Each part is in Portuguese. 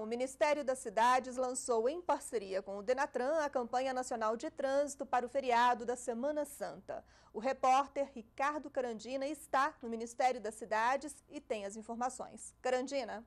o Ministério das Cidades lançou, em parceria com o Denatran, a campanha nacional de trânsito para o feriado da Semana Santa. O repórter Ricardo Carandina está no Ministério das Cidades e tem as informações. Carandina.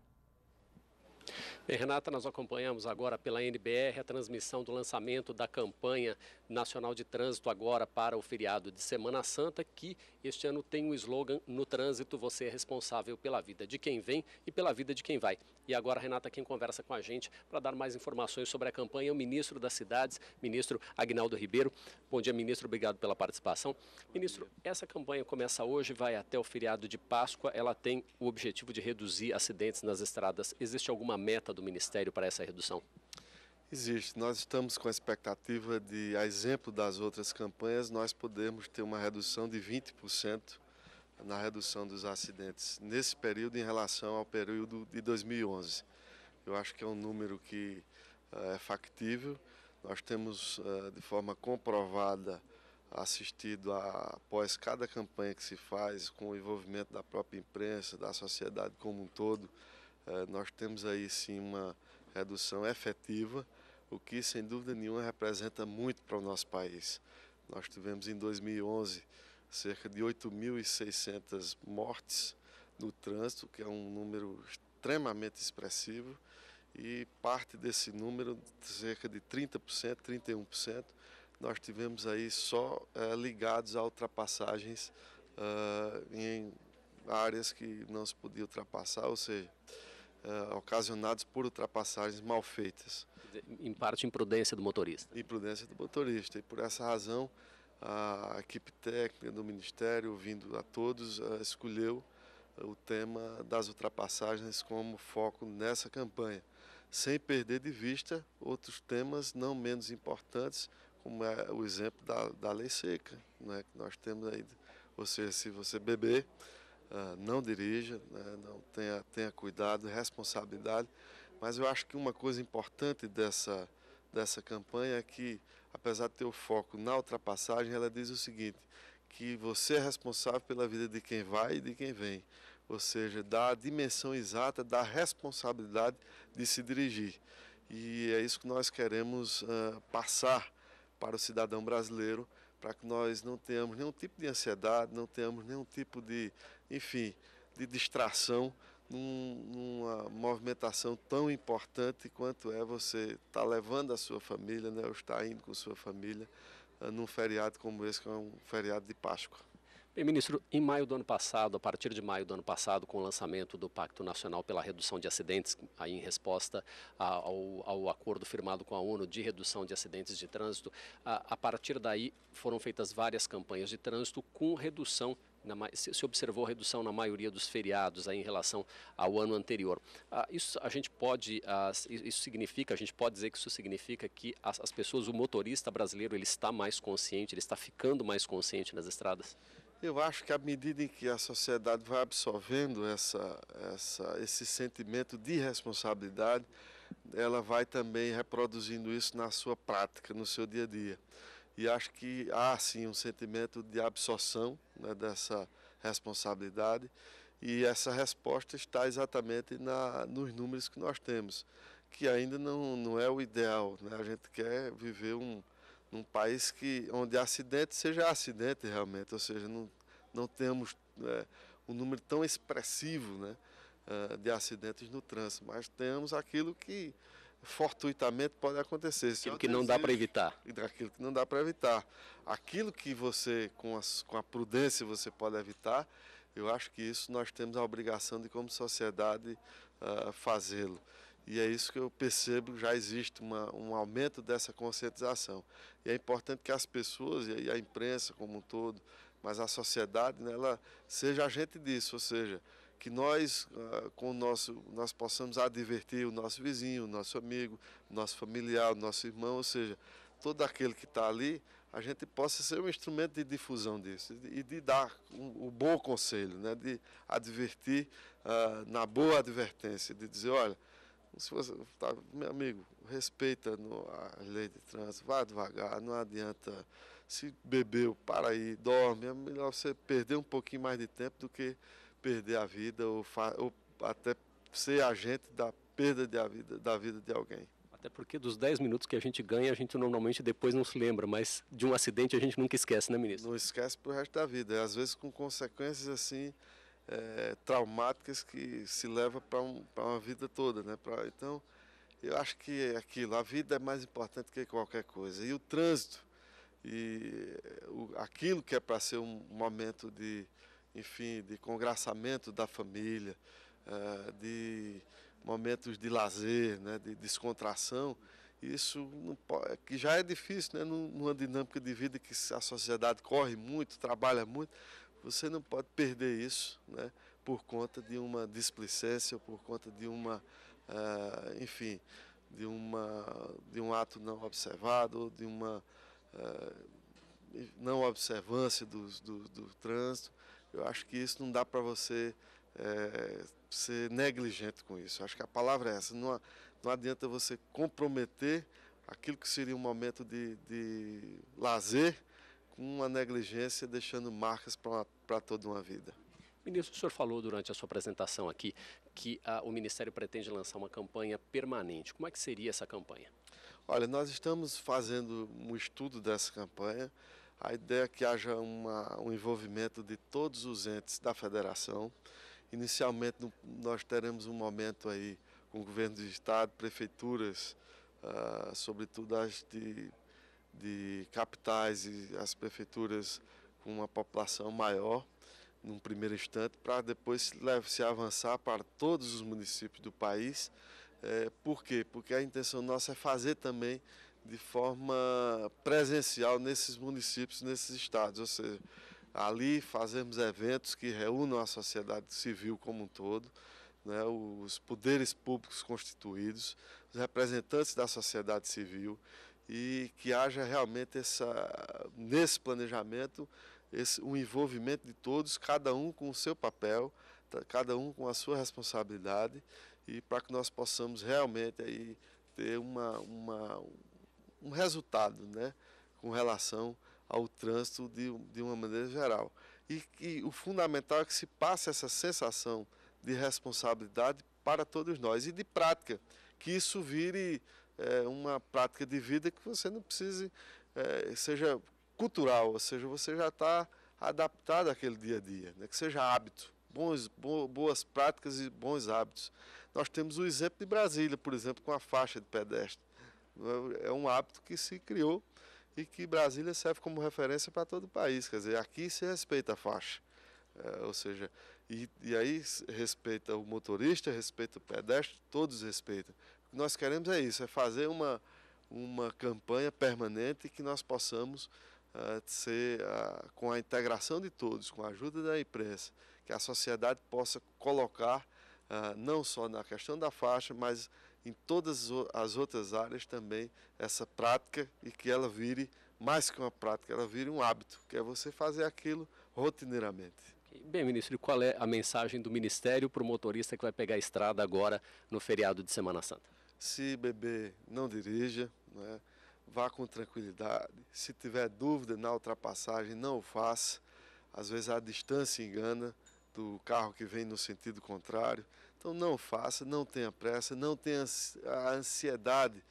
Bem, Renata, nós acompanhamos agora pela NBR a transmissão do lançamento da campanha nacional de trânsito agora para o feriado de Semana Santa, que este ano tem o um slogan No Trânsito Você é Responsável pela Vida de Quem Vem e pela Vida de Quem Vai. E agora, Renata, quem conversa com a gente para dar mais informações sobre a campanha é o ministro das Cidades, ministro Agnaldo Ribeiro. Bom dia, ministro, obrigado pela participação. Bom ministro, dia. essa campanha começa hoje, vai até o feriado de Páscoa, ela tem o objetivo de reduzir acidentes nas estradas. Existe alguma meta do Ministério para essa redução? Existe. Nós estamos com a expectativa de, a exemplo das outras campanhas, nós podermos ter uma redução de 20% na redução dos acidentes nesse período em relação ao período de 2011. Eu acho que é um número que uh, é factível. Nós temos, uh, de forma comprovada, assistido a, após cada campanha que se faz, com o envolvimento da própria imprensa, da sociedade como um todo, eh, nós temos aí sim uma redução efetiva, o que sem dúvida nenhuma representa muito para o nosso país. Nós tivemos em 2011 cerca de 8.600 mortes no trânsito, que é um número extremamente expressivo, e parte desse número, cerca de 30%, 31%, nós tivemos aí só é, ligados a ultrapassagens uh, em áreas que não se podia ultrapassar, ou seja, uh, ocasionados por ultrapassagens mal feitas. Em parte, imprudência do motorista. Imprudência do motorista. E por essa razão, a equipe técnica do Ministério, ouvindo a todos, uh, escolheu eh, o tema das ultrapassagens como foco nessa campanha, sem perder de vista outros temas não menos importantes, como é o exemplo da, da lei seca, né, que nós temos aí. Ou seja, se você beber, ah, não dirija, né, não tenha, tenha cuidado, responsabilidade. Mas eu acho que uma coisa importante dessa, dessa campanha é que, apesar de ter o foco na ultrapassagem, ela diz o seguinte: que você é responsável pela vida de quem vai e de quem vem. Ou seja, dá a dimensão exata da responsabilidade de se dirigir. E é isso que nós queremos uh, passar para o cidadão brasileiro, para que nós não tenhamos nenhum tipo de ansiedade, não tenhamos nenhum tipo de, enfim, de distração numa movimentação tão importante quanto é você estar tá levando a sua família, né, ou estar indo com sua família ah, num feriado como esse, que é um feriado de Páscoa. Bem, ministro, em maio do ano passado, a partir de maio do ano passado, com o lançamento do Pacto Nacional pela Redução de Acidentes, aí em resposta ao, ao acordo firmado com a ONU de redução de acidentes de trânsito, a, a partir daí foram feitas várias campanhas de trânsito com redução se observou redução na maioria dos feriados aí em relação ao ano anterior. Ah, isso a gente pode, ah, isso significa, a gente pode dizer que isso significa que as, as, pessoas, o motorista brasileiro, ele está mais consciente, ele está ficando mais consciente nas estradas? Eu acho que à medida em que a sociedade vai absorvendo essa, essa, esse sentimento de responsabilidade, ela vai também reproduzindo isso na sua prática, no seu dia a dia e acho que há sim um sentimento de absorção né, dessa responsabilidade e essa resposta está exatamente na, nos números que nós temos, que ainda não, não é o ideal. Né? A gente quer viver um, num país que, onde acidente seja acidente realmente, ou seja, não, não temos né, um número tão expressivo né, eh, de acidentes no trânsito, mas temos aquilo que fortuitamente pode acontecer. Aquilo que não dá para evitar. Aquilo que não dá para evitar. Aquilo que você, com, as, com a prudência, você pode evitar, eu acho que isso nós temos a obrigação de, como sociedade, uh, fazê-lo. E é isso que eu percebo, já existe uma, um aumento dessa conscientização. E é importante que as pessoas, e a imprensa como um todo, mas a sociedade, né, ela seja agente disso, ou seja, que nós, ah, com o nosso, nós possamos advertir o nosso vizinho, o nosso amigo, o nosso familiar, o nosso irmão, ou seja, todo aquele que está ali, a gente possa ser um instrumento de difusão disso e de dar o um, bom conselho, né? de advertir ah, na boa advertência, de dizer, olha, se você, tá, meu amigo, respeita a lei de trânsito, vá devagar, não adianta. Se bebeu, para aí, dorme. É melhor você perder um pouquinho mais de tempo do que perder a vida ou, ou até ser agente da perda da vida, da vida de alguém. Até porque dos 10 minutos que a gente ganha, a gente normalmente depois não se lembra, mas de um acidente a gente nunca esquece, né, ministro? Não esquece pro resto da vida. É, às vezes com consequências assim é, traumáticas que se leva para um, uma vida toda, né? Pra, então, eu acho que é aquilo, a vida é mais importante que qualquer coisa. E o trânsito, e é, o, aquilo que é para ser um momento de enfim, de congraçamento da família, eh, de momentos de lazer, né, de descontração, isso pode, é que já é difícil, né, numa dinâmica de vida que a sociedade corre muito, trabalha muito, você não pode perder isso, né, por conta de uma displicência, por conta de uma, uh, enfim, de uma, de um ato não observado, ou de uma uh, não observância do, do, do trânsito. Eu acho que isso não dá para você é, ser negligente com isso. Eu acho que a palavra é essa. Não, não adianta você comprometer aquilo que seria um momento de, de lazer com uma negligência, deixando marcas para toda uma vida. Ministro, o senhor falou durante a sua apresentação aqui que a, ah, o Ministério pretende lançar uma campanha permanente. Como é que seria essa campanha? Olha, nós estamos fazendo um estudo dessa campanha. A ideia é que haja uma, um envolvimento de todos os entes da federação. Inicialmente, nós teremos um momento aí com o governo de estado, prefeituras, uh, sobretudo as de, de capitais e as prefeituras com uma população maior, num primeiro instante, para depois se, se avançar para todos os municípios do país. É, por quê? Porque a intenção nossa é fazer também de forma presencial nesses municípios, nesses estados. Ou seja, ali fazemos eventos que reúnam a sociedade civil como um todo, né, os poderes públicos constituídos, os representantes da sociedade civil e que haja realmente essa nesse planejamento esse, um envolvimento de todos, cada um com o seu papel, tá, cada um com a sua responsabilidade e para que nós possamos realmente aí ter uma, uma um resultado né, com relação ao trânsito de, de uma maneira geral. E, que o fundamental é que se passe essa sensação de responsabilidade para todos nós e de prática, que isso vire é, uma prática de vida que você não precise, é, seja cultural, ou seja, você já está adaptado àquele dia a dia, né? que seja hábito, bons, boas práticas e bons hábitos. Nós temos o exemplo de Brasília, por exemplo, com a faixa de pedestre. É, é um hábito que se criou e que Brasília serve como referência para todo o país. Quer dizer, aqui se respeita a faixa. É, ou seja, e, e aí respeita o motorista, respeita o pedestre, todos respeitam. O que nós queremos é isso, é fazer uma, uma campanha permanente que nós possamos uh, ser, uh, com a integração de todos, com a ajuda da imprensa, que a sociedade possa colocar, uh, não só na questão da faixa, mas em todas as outras áreas também essa prática e que ela vire mais que uma prática, ela vire um hábito, que é você fazer aquilo rotineiramente. Bem, ministro, e qual é a mensagem do Ministério para o motorista que vai pegar a estrada agora no feriado de Semana Santa? Se beber, não dirija, né? vá com tranquilidade. Se tiver dúvida na ultrapassagem, não o faça. Às vezes a distância engana do carro que vem no sentido contrário. Então não faça, não tenha pressa, não tenha a ansiedade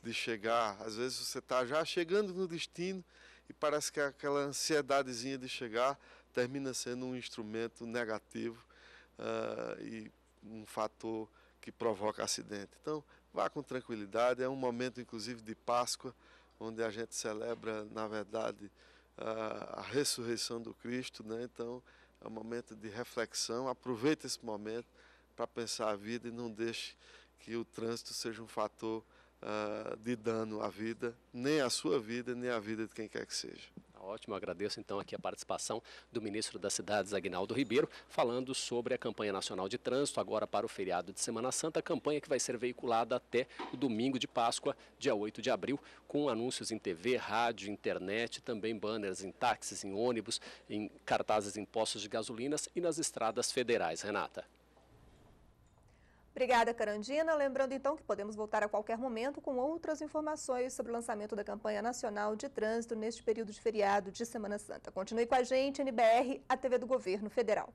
de chegar. Às vezes você está já chegando no destino e parece que aquela ansiedadezinha de chegar termina sendo um instrumento negativo uh, e um fator que provoca acidente. Então vá com tranquilidade. É um momento, inclusive, de Páscoa, onde a gente celebra, na verdade, ah, a ressurreição do Cristo, né? Então, é um momento de reflexão. Aproveita esse momento para pensar a vida e não deixe que o trânsito seja um fator uh, de dano à vida, nem à sua vida, nem à vida de quem quer que seja. Tá ótimo, agradeço então aqui a participação do ministro das Cidades, Agnaldo Ribeiro, falando sobre a campanha nacional de trânsito, agora para o feriado de Semana Santa, campanha que vai ser veiculada até o domingo de Páscoa, dia 8 de abril, com anúncios em TV, rádio, internet, também banners em táxis, em ônibus, em cartazes em postos de gasolinas e nas estradas federais. Renata. Obrigada, Carandina. Lembrando então que podemos voltar a qualquer momento com outras informações sobre o lançamento da campanha nacional de trânsito neste período de feriado de Semana Santa. Continue com a gente, NBR, a TV do Governo Federal.